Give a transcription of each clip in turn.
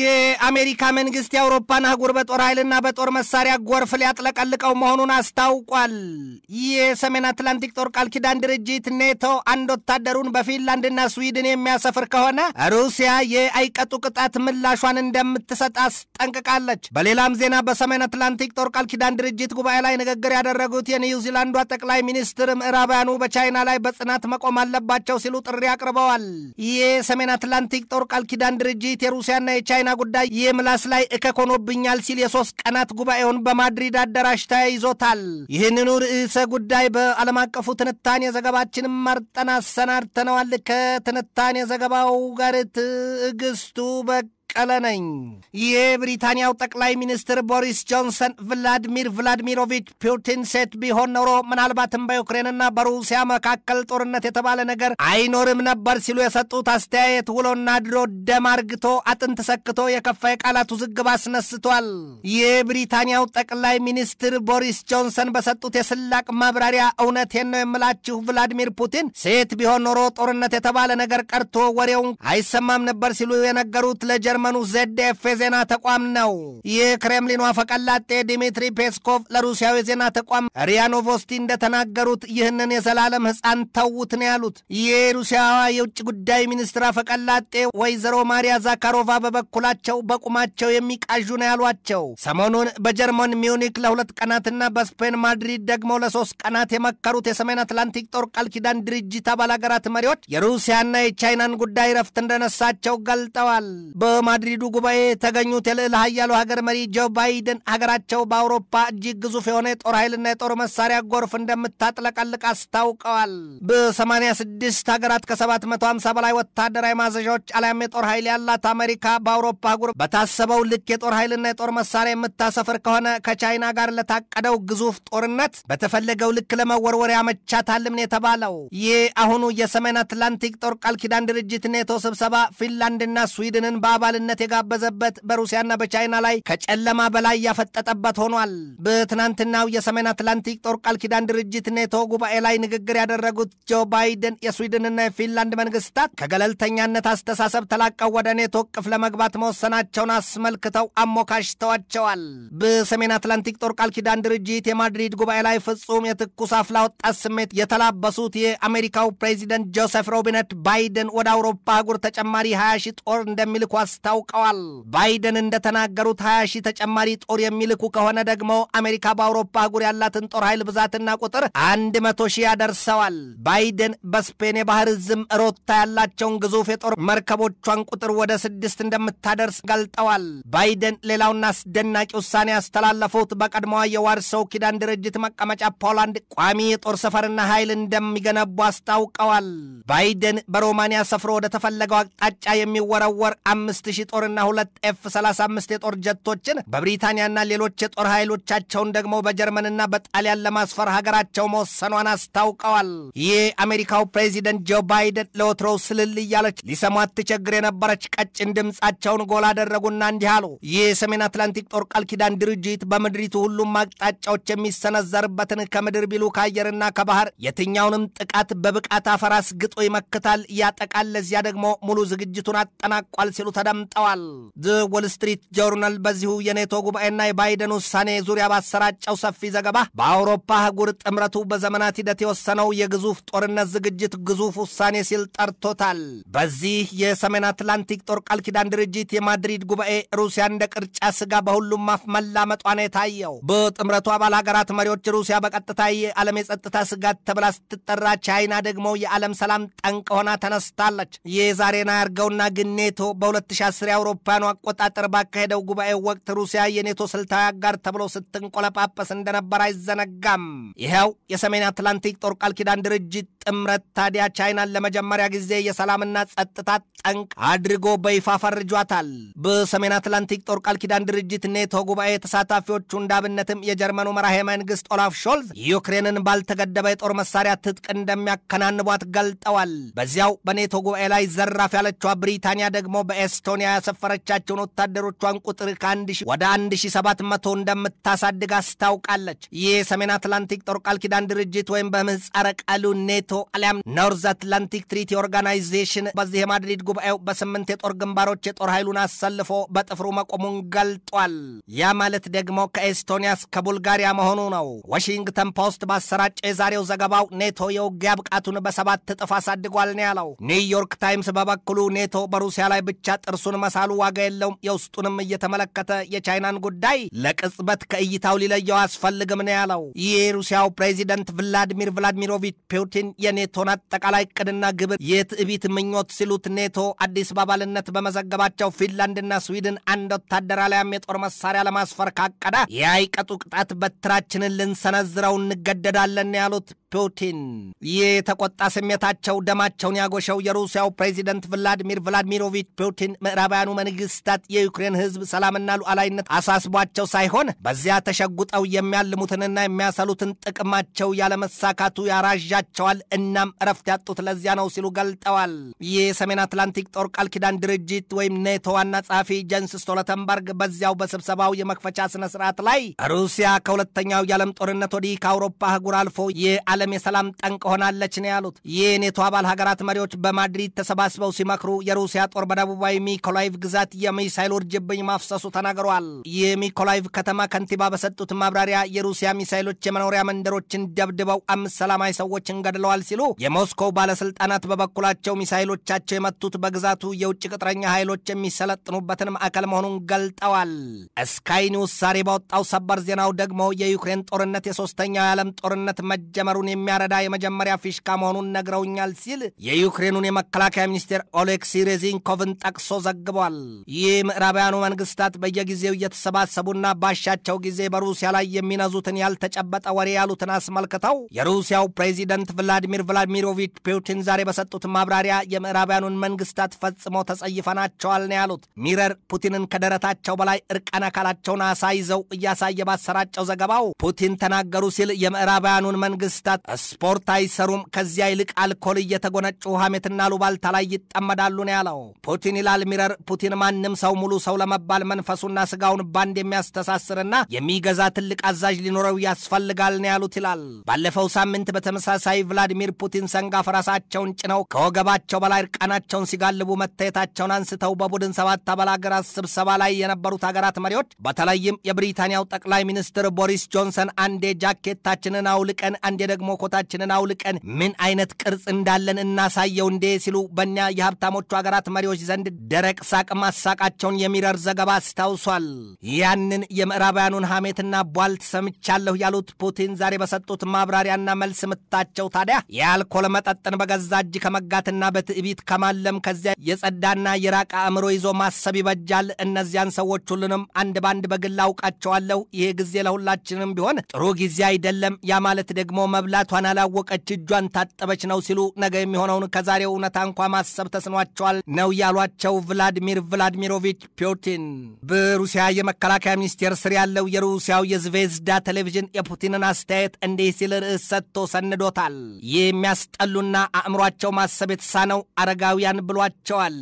የአሜሪካ መንግስት የአውሮፓን አህጉር በጦር ኃይልና በጦር መሳሪያ ጎርፍ ሊያጥለቀልቀው መሆኑን አስታውቋል። የሰሜን አትላንቲክ ጦር ቃል ኪዳን ድርጅት ኔቶ አንድ ወታደሩን በፊንላንድና ስዊድን የሚያሰፍር ከሆነ ሩሲያ የአይቀጡ ቅጣት ምላሿን እንደምትሰጥ አስጠንቅቃለች። በሌላም ዜና በሰሜን አትላንቲክ ጦር ቃል ኪዳን ድርጅት ጉባኤ ላይ ንግግር ያደረጉት የኒውዚላንዷ ጠቅላይ ሚኒስትር ምዕራባውያኑ በቻይና ላይ በጽናት መቆም አለባቸው ሲሉ ጥሪ አቅርበዋል። የሰሜን አትላንቲክ ጦር ቃል ኪዳን ድርጅት የሩሲያና የቻይና ጉዳይ የምላስ ላይ እከክ ሆኖብኛል ሲል የሶስት ቀናት ጉባኤውን በማድሪድ አዳራሽ ተያይዞታል። ይህንኑ ርዕሰ ጉዳይ በዓለም አቀፉ ትንታኔ ዘገባችንም መርጠን አሰናድተነዋል። ከትንታኔ ዘገባው ጋር ትዕግስቱ በ በቀለ ነኝ። የብሪታንያው ጠቅላይ ሚኒስትር ቦሪስ ጆንሰን ቭላድሚር ቭላድሚሮቪች ፑቲን ሴት ቢሆን ኖሮ ምናልባትም በዩክሬንና በሩሲያ መካከል ጦርነት የተባለ ነገር አይኖርም ነበር ሲሉ የሰጡት አስተያየት ውሎና ድሮ ደም አርግቶ አጥንት ሰክቶ የከፋ የቃላት ውዝግብ አስነስቷል። የብሪታንያው ጠቅላይ ሚኒስትር ቦሪስ ጆንሰን በሰጡት የስላቅ ማብራሪያ እውነቴን ነው የምላችሁ፣ ቭላድሚር ፑቲን ሴት ቢሆን ኖሮ ጦርነት የተባለ ነገር ቀርቶ ወሬውን አይሰማም ነበር ሲሉ የነገሩት ለጀ የጀርመኑ ዘዴፍ የዜና ተቋም ነው። ይህ ክሬምሊኗ አፈቀላጤ ዲሚትሪ ፔስኮቭ ለሩሲያው የዜና ተቋም ሪያኖቮስቲ እንደተናገሩት ይህንን የዘላለም ሕፃን ተዉት ነው ያሉት። ይህ ሩሲያዋ የውጭ ጉዳይ ሚኒስትር አፈቀላጤ ወይዘሮ ማሪያ ዛካሮቫ በበኩላቸው በቁማቸው የሚቃዡ ነው ያሏቸው። ሰሞኑን በጀርመን ሚዩኒክ ለሁለት ቀናትና በስፔን ማድሪድ ደግሞ ለሶስት ቀናት የመከሩት የሰሜን አትላንቲክ ጦር ቃል ኪዳን ድርጅት አባል አገራት መሪዎች የሩሲያና የቻይናን ጉዳይ ረፍት እንደነሳቸው ገልጠዋል። በማድሪዱ ጉባኤ የተገኙት የልዕለ ኃያሉ ሀገር መሪ ጆ ባይደን ሀገራቸው በአውሮፓ እጅግ ግዙፍ የሆነ የጦር ኃይልና የጦር መሳሪያ ጎርፍ እንደምታጥለቀልቅ አስታውቀዋል። በ86 ሀገራት ከ750 በላይ ወታደራዊ ማዘዣዎች አሊያም የጦር ኃይል ያላት አሜሪካ በአውሮፓ አህጉር በታሰበው ልክ የጦር ኃይልና የጦር መሳሪያ የምታሰፍር ከሆነ ከቻይና ጋር ለታቀደው ግዙፍ ጦርነት በተፈለገው ልክ ለመወርወር ያመቻታልም ነው የተባለው። ይህ አሁኑ የሰሜን አትላንቲክ ጦር ቃል ኪዳን ድርጅት ኔቶ ስብሰባ ፊንላንድና ስዊድንን በአባል ጦርነት የጋበዘበት በሩሲያና በቻይና ላይ ከጨለማ በላይ ያፈጠጠበት ሆኗል። በትናንትናው የሰሜን አትላንቲክ ጦር ቃል ኪዳን ድርጅት ኔቶ ጉባኤ ላይ ንግግር ያደረጉት ጆ ባይደን የስዊድንና የፊንላንድ መንግስታት ከገለልተኛነት አስተሳሰብ ተላቀው ወደ ኔቶ እቅፍ ለመግባት መወሰናቸውን አስመልክተው አሞካሽተዋቸዋል። በሰሜን አትላንቲክ ጦር ቃል ኪዳን ድርጅት የማድሪድ ጉባኤ ላይ ፍጹም የትኩስ አፍላ ወጣት ስሜት የተላበሱት የአሜሪካው ፕሬዚደንት ጆሴፍ ሮቢነት ባይደን ወደ አውሮፓ አህጉር ተጨማሪ 20 ሺህ ጦር እንደሚልኩ አስ አስታውቀዋል። ባይደን እንደተናገሩት 20 ሺህ ተጨማሪ ጦር የሚልኩ ከሆነ ደግሞ አሜሪካ በአውሮፓ አህጉር ያላትን ጦር ኃይል ብዛትና ቁጥር 100 ሺህ ያደርሰዋል። ባይደን በስፔን የባህር ዝም ሮታ ያላቸውን ግዙፍ የጦር መርከቦቿን ቁጥር ወደ ስድስት እንደምታደርስ ገልጠዋል። ባይደን ሌላውና አስደናቂ ውሳኔ ያስተላለፉት በቀድሞዋ የዋርሰው ኪዳን ድርጅት መቀመጫ ፖላንድ ቋሚ የጦር ሰፈርና ኃይል እንደሚገነቡ አስታውቀዋል። ባይደን በሮማንያ ሰፍሮ ወደ ተፈለገው አቅጣጫ የሚወረወር አምስት ሺህ ጦርና ሁለት ኤፍ 35 የጦር ጀቶችን በብሪታንያና ሌሎች የጦር ኃይሎቻቸውን ደግሞ በጀርመንና በጣሊያን ለማስፈር ሀገራቸው መወሰኗን አስታውቀዋል። ይህ አሜሪካው ፕሬዚደንት ጆ ባይደን ለወትሮው ስልል እያለች ሊሰሟት ትቸግር የነበረች ቀጭን ድምፃቸውን ጎላ አደረጉና እንዲህ አሉ። ይህ የሰሜን አትላንቲክ ጦር ቃል ኪዳን ድርጅት በምድሪቱ ሁሉም አቅጣጫዎች የሚሰነዘርበትን ከምድር ቢሉ ከአየርና ከባህር የትኛውንም ጥቃት በብቃት አፈር አስግጦ ይመክታል፣ ያጠቃል። ለዚያ ደግሞ ሙሉ ዝግጅቱን አጠናቋል ሲሉ ተደም ተደምጠዋል። ዘ ወል ስትሪት ጆርናል በዚሁ የኔቶ ጉባኤና የባይደን ውሳኔ ዙሪያ ባሰራጨው ሰፊ ዘገባ በአውሮፓ አህጉር ጥምረቱ በዘመናት ሂደት የወሰነው የግዙፍ ጦርነት ዝግጅት ግዙፍ ውሳኔ ሲል ጠርቶታል። በዚህ የሰሜን አትላንቲክ ጦር ቃል ኪዳን ድርጅት የማድሪድ ጉባኤ ሩሲያ እንደ ቅርጫ ስጋ በሁሉም አፍ መላመጧ ነው የታየው። በጥምረቱ አባል ሀገራት መሪዎች ሩሲያ በቀጥታ የዓለም የጸጥታ ስጋት ተብላ ስትጠራ፣ ቻይና ደግሞ የዓለም ሰላም ጠንቅ ሆና ተነስታለች። የዛሬን አያርገውና ግን ኔቶ በ2010 አስር የአውሮፓኑ አቆጣጠር ባካሄደው ጉባኤ ወቅት ሩሲያ የኔቶ ስልታዊ አጋር ተብሎ ስትንቆለጳጰስ እንደነበር አይዘነጋም። ይኸው የሰሜን አትላንቲክ ጦር ቃል ኪዳን ድርጅት ጥምረት ታዲያ ቻይናን ለመጀመሪያ ጊዜ የሰላምና ጸጥታ ጠንቅ አድርጎ በይፋ ፈርጇታል። በሰሜን አትላንቲክ ጦር ቃል ኪዳን ድርጅት ኔቶ ጉባኤ ተሳታፊዎቹ እንዳብነትም የጀርመኑ መራሄ መንግስት ኦላፍ ሾልዝ ዩክሬንን ባልተገደበ የጦር መሳሪያ ትጥቅ እንደሚያከናንቧት ገልጠዋል። በዚያው በኔቶ ጉባኤ ላይ ዘራፍ ያለችዋ ብሪታንያ ደግሞ በኤስቶኒያ ያሰፈረቻቸውን ወታደሮቿን ቁጥር ከአንድ ሺህ ወደ አንድ ሺህ ሰባት መቶ እንደምታሳድግ አስታውቃለች። ይህ የሰሜን አትላንቲክ ጦር ቃል ኪዳን ድርጅት ወይም በምህጻረ ቃሉ ኔቶ ኔቶ አሊያም ኖርዝ አትላንቲክ ትሪቲ ኦርጋናይዜሽን በዚህ የማድሪድ ጉባኤው በስምንት የጦር ግንባሮች የጦር ኃይሉን አሰልፎ በጥፍሩ መቆሙን ገልጧል። ያ ማለት ደግሞ ከኤስቶኒያ እስከ ቡልጋሪያ መሆኑ ነው። ዋሽንግተን ፖስት ባሰራጨ የዛሬው ዘገባው ኔቶ የውጊያ ብቃቱን በሰባት እጥፍ አሳድጓል ነው ያለው። ኒውዮርክ ታይምስ በበኩሉ ኔቶ በሩሲያ ላይ ብቻ ጥርሱን መሳሉ ዋጋ የለውም፣ የውስጡንም እየተመለከተ የቻይናን ጉዳይ ለቅጽበት ከእይታው ሊለየው አስፈልግም ነው ያለው። ይህ የሩሲያው ፕሬዚደንት ቭላዲሚር ቭላዲሚሮቪች ፑቲን የኔቶን አጠቃላይ እቅድና ግብር የትዕቢት ምኞት ሲሉት ኔቶ አዲስ በአባልነት በመዘገባቸው ፊንላንድና ስዊድን አንድ ወታደር አሊያም የጦር መሳሪያ ለማስፈር ካቀዳ የአይቀጡ ቅጣት በትራችንን ልንሰነዝረው እንገደዳለን ያሉት ፑቲን የተቆጣ ስሜታቸው ደማቸውን ያጎሸው የሩሲያው ፕሬዚደንት ቭላዲሚር ቭላዲሚሮቪች ፑቲን ምዕራባውያኑ መንግስታት የዩክሬን ህዝብ ሰላምና ሉዓላዊነት አሳስቧቸው ሳይሆን በዚያ ተሸጉጠው የሚያልሙትንና የሚያሰሉትን ጥቅማቸው ያለመሳካቱ ያራዣቸዋል እናም እረፍት ያጡት ለዚያ ነው ሲሉ ገልጠዋል። የሰሜን አትላንቲክ ጦር ቃል ኪዳን ድርጅት ወይም ኔቶ ዋና ጸሐፊ ጀንስ ስቶለተንበርግ በዚያው በስብሰባው የመክፈቻ ስነ ስርዓት ላይ ሩሲያ ከሁለተኛው የዓለም ጦርነት ወዲህ ከአውሮፓ አህጉር አልፎ የዓለም የሰላም ጠንቅ ሆናለች ነው ያሉት። የኔቶ አባል ሀገራት መሪዎች በማድሪድ ተሰባስበው ሲመክሩ የሩሲያ ጦር በደቡባዊ ሚኮላይቭ ግዛት የሚሳይል ውርጅብኝ ማፍሰሱ ተናግረዋል። የሚኮላይቭ ከተማ ከንቲባ በሰጡት ማብራሪያ የሩሲያ ሚሳይሎች የመኖሪያ መንደሮችን ደብድበው አምስት ሰላማዊ ሰዎችን ገድለዋል ሲሉ የሞስኮው ባለስልጣናት በበኩላቸው ሚሳይሎቻቸው የመቱት በግዛቱ የውጭ ቅጥረኛ ኃይሎች የሚሰለጥኑበትን ማዕከል መሆኑን ገልጠዋል። ስካይ ኒውስ ዛሬ ባወጣው ሰበር ዜናው ደግሞ የዩክሬን ጦርነት የሶስተኛው የዓለም ጦርነት መጀመሩን የሚያረዳ የመጀመሪያ ፊሽካ መሆኑን ነግረውኛል ሲል የዩክሬኑን የመከላከያ ሚኒስቴር ኦሌክሲ ሬዚንኮቭን ጠቅሶ ዘግቧል። ይህ ምዕራባውያኑ መንግስታት በየጊዜው እየተሰባሰቡና ባሻቸው ጊዜ በሩሲያ ላይ የሚነዙትን ያልተጨበጠ ወሬ ያሉትን አስመልክተው የሩሲያው ፕሬዚደንት ቭላዲሚር ቭላዲሚር ቭላዲሚሮቪች ፑቲን ዛሬ በሰጡት ማብራሪያ የምዕራባውያኑን መንግስታት ፈጽሞ ተጸይፈናቸዋል ነው ያሉት። ሚረር ፑቲንን ከደረታቸው በላይ እርቃን አካላቸውን አሳይዘው እያሳየ ባሰራጨው ዘገባው ፑቲን ተናገሩ ሲል የምዕራባውያኑን መንግስታት ስፖርት አይሰሩም፣ ከዚያ ይልቅ አልኮል እየተጎነጩ ሐሜትና ሉባልታ ላይ ይጠመዳሉ ነው ያለው። ፑቲን ይላል ሚረር፣ ፑቲን ማንም ሰው ሙሉ ሰው ለመባል መንፈሱና ስጋውን ባንድ የሚያስተሳስርና የሚገዛ ትልቅ አዛዥ ሊኖረው ያስፈልጋል ነው ያሉት ይላል። ባለፈው ሳምንት በተመሳሳይ ቭላዲሚር ቭላዲሚር ፑቲን ሰንጋፍ ራሳቸውን ጭነው ከወገባቸው በላይ እርቃናቸውን ሲጋልቡ መታየታቸውን አንስተው በቡድን ሰባት አባል አገራት ስብሰባ ላይ የነበሩት ሀገራት መሪዎች በተለይም የብሪታንያው ጠቅላይ ሚኒስትር ቦሪስ ጆንሰን አንዴ ጃኬታችንን አውልቀን አንዴ ደግሞ ኮታችንን አውልቀን ምን አይነት ቅርጽ እንዳለን እናሳየው እንዴ ሲሉ በእኛ የሀብታሞቹ ሀገራት መሪዎች ዘንድ ደረቅ ሳቅ ማሳቃቸውን የሚረር ዘገባ አስታውሷል። ያንን የምዕራባውያኑን ሐሜትና ቧልት ሰምቻለሁ ያሉት ፑቲን ዛሬ በሰጡት ማብራሪያና መልስ ምታቸው ታዲያ የአልኮል መጠጥን በገዛ እጅ ከመጋትና በትዕቢት ከማለም ከዚያ የጸዳና የራቀ አእምሮ ይዞ ማሰብ ይበጃል። እነዚያን ሰዎች ሁሉንም አንድ ባንድ በግል አውቃቸዋለሁ። ይሄ ጊዜ ለሁላችንም ቢሆን ጥሩ ጊዜ አይደለም። ያ ማለት ደግሞ መብላቷን አላወቀች እጇን ታጠበች ነው ሲሉ ነገ የሚሆነውን ከዛሬው እውነታ እንኳ ማሰብ ተስኗቸዋል ነው ያሏቸው ቭላድሚር ቭላድሚሮቪች ፑቲን። በሩሲያ የመከላከያ ሚኒስቴር ስር ያለው የሩሲያው የዝቬዝዳ ቴሌቪዥን የፑቲንን አስተያየት እንዲህ ሲል ርዕስ ሰጥቶ ሰንዶታል። የሚያስጠሉና አእምሯቸው ማሰብ የተሳነው አረጋውያን ብሏቸዋል።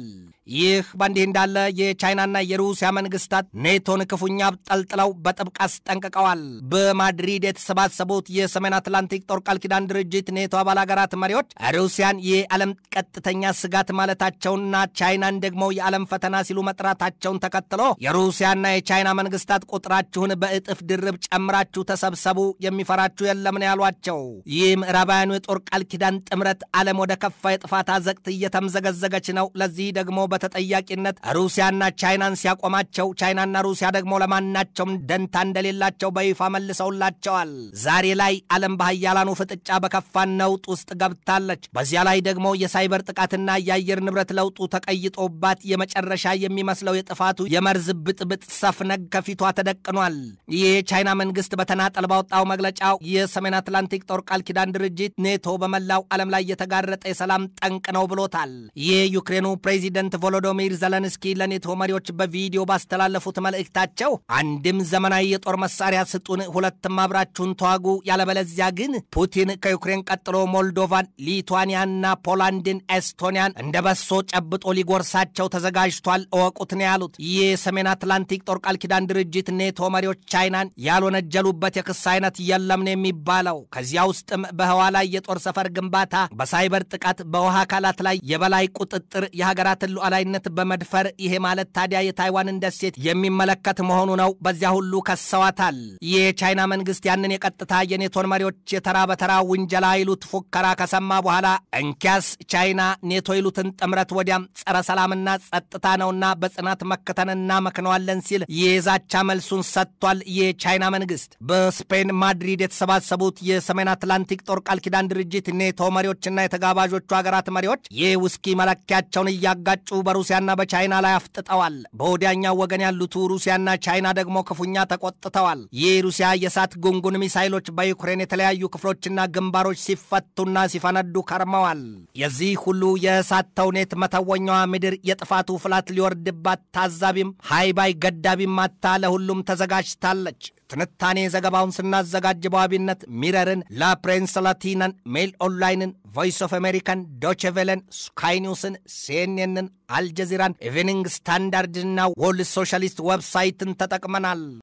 ይህ በእንዲህ እንዳለ የቻይናና የሩሲያ መንግስታት ኔቶን ክፉኛ ጠልጥለው በጥብቅ አስጠንቅቀዋል። በማድሪድ የተሰባሰቡት የሰሜን አትላንቲክ ጦር ቃል ኪዳን ድርጅት ኔቶ አባል ሀገራት መሪዎች ሩሲያን የዓለም ቀጥተኛ ስጋት ማለታቸውንና ቻይናን ደግሞ የዓለም ፈተና ሲሉ መጥራታቸውን ተከትሎ የሩሲያና የቻይና መንግስታት ቁጥራችሁን በእጥፍ ድርብ ጨምራችሁ ተሰብሰቡ፣ የሚፈራችሁ የለምን ያሏቸው። ይህ ምዕራባውያኑ የጦር ቃል ኪዳን ጥምረት ዓለም ወደ ከፋ የጥፋት አዘቅት እየተምዘገዘገች ነው። ለዚህ ደግሞ ተጠያቂነት ሩሲያና ቻይናን ሲያቆማቸው ቻይናና ሩሲያ ደግሞ ለማናቸውም ደንታ እንደሌላቸው በይፋ መልሰውላቸዋል። ዛሬ ላይ ዓለም በሀያላኑ ፍጥጫ በከፋ ነውጥ ውስጥ ገብታለች። በዚያ ላይ ደግሞ የሳይበር ጥቃትና የአየር ንብረት ለውጡ ተቀይጦባት የመጨረሻ የሚመስለው የጥፋቱ የመርዝ ብጥብጥ ሰፍነግ ከፊቷ ተደቅኗል። ይህ የቻይና መንግስት በተናጠል ባወጣው መግለጫው የሰሜን አትላንቲክ ጦር ቃል ኪዳን ድርጅት ኔቶ በመላው ዓለም ላይ የተጋረጠ የሰላም ጠንቅ ነው ብሎታል። ይህ ዩክሬኑ ፕሬዚደንት ቮሎዶሚር ዘለንስኪ ለኔቶ መሪዎች በቪዲዮ ባስተላለፉት መልእክታቸው አንድም ዘመናዊ የጦር መሳሪያ ስጡን፣ ሁለትም አብራችሁን ተዋጉ፣ ያለበለዚያ ግን ፑቲን ከዩክሬን ቀጥሎ ሞልዶቫን፣ ሊቱዋኒያንና ፖላንድን፣ ኤስቶኒያን እንደ በሶ ጨብጦ ሊጎርሳቸው ተዘጋጅቷል፣ እወቁት ነው ያሉት። ይህ የሰሜን አትላንቲክ ጦር ቃል ኪዳን ድርጅት ኔቶ መሪዎች ቻይናን ያልወነጀሉበት የክስ አይነት የለም ነው የሚባለው። ከዚያ ውስጥም በህዋ ላይ የጦር ሰፈር ግንባታ፣ በሳይበር ጥቃት፣ በውሃ አካላት ላይ የበላይ ቁጥጥር፣ የሀገራትን ሉዓላ በሉዓላዊነት በመድፈር ይሄ ማለት ታዲያ የታይዋንን ደሴት የሚመለከት መሆኑ ነው። በዚያ ሁሉ ከሰዋታል። የቻይና መንግስት ያንን የቀጥታ የኔቶን መሪዎች የተራ በተራ ውንጀላ ይሉት ፉከራ ከሰማ በኋላ እንኪያስ ቻይና ኔቶ ይሉትን ጥምረት ወዲያም ጸረ ሰላምና ጸጥታ ነውና በጽናት መከተን እናመክነዋለን ሲል የዛቻ መልሱን ሰጥቷል። የቻይና መንግስት በስፔን ማድሪድ የተሰባሰቡት የሰሜን አትላንቲክ ጦር ቃል ኪዳን ድርጅት ኔቶ መሪዎችና የተጋባዦቹ ሀገራት መሪዎች የውስኪ ውስኪ መለኪያቸውን እያጋጩ በሩሲያና በቻይና ላይ አፍጥጠዋል። በወዲያኛው ወገን ያሉት ሩሲያና ቻይና ደግሞ ክፉኛ ተቆጥተዋል። ይህ ሩሲያ የእሳት ጉንጉን ሚሳይሎች በዩክሬን የተለያዩ ክፍሎችና ግንባሮች ሲፈቱና ሲፈነዱ ከርመዋል። የዚህ ሁሉ የእሳት ተውኔት መተወኛዋ ምድር የጥፋቱ ፍላት ሊወርድባት ታዛቢም ሃይባይ ገዳቢም ማታ ለሁሉም ተዘጋጅታለች። ትንታኔ ዘገባውን ስናዘጋጅ በዋቢነት ሚረርን፣ ላፕሬንስ ላቲናን፣ ሜል ኦንላይንን፣ ቮይስ ኦፍ አሜሪካን፣ ዶችቬለን፣ ስካይ ኒውስን፣ ሲኤንኤንን፣ አልጀዚራን፣ ኢቭኒንግ ስታንዳርድና ወርልድ ሶሻሊስት ዌብሳይትን ተጠቅመናል።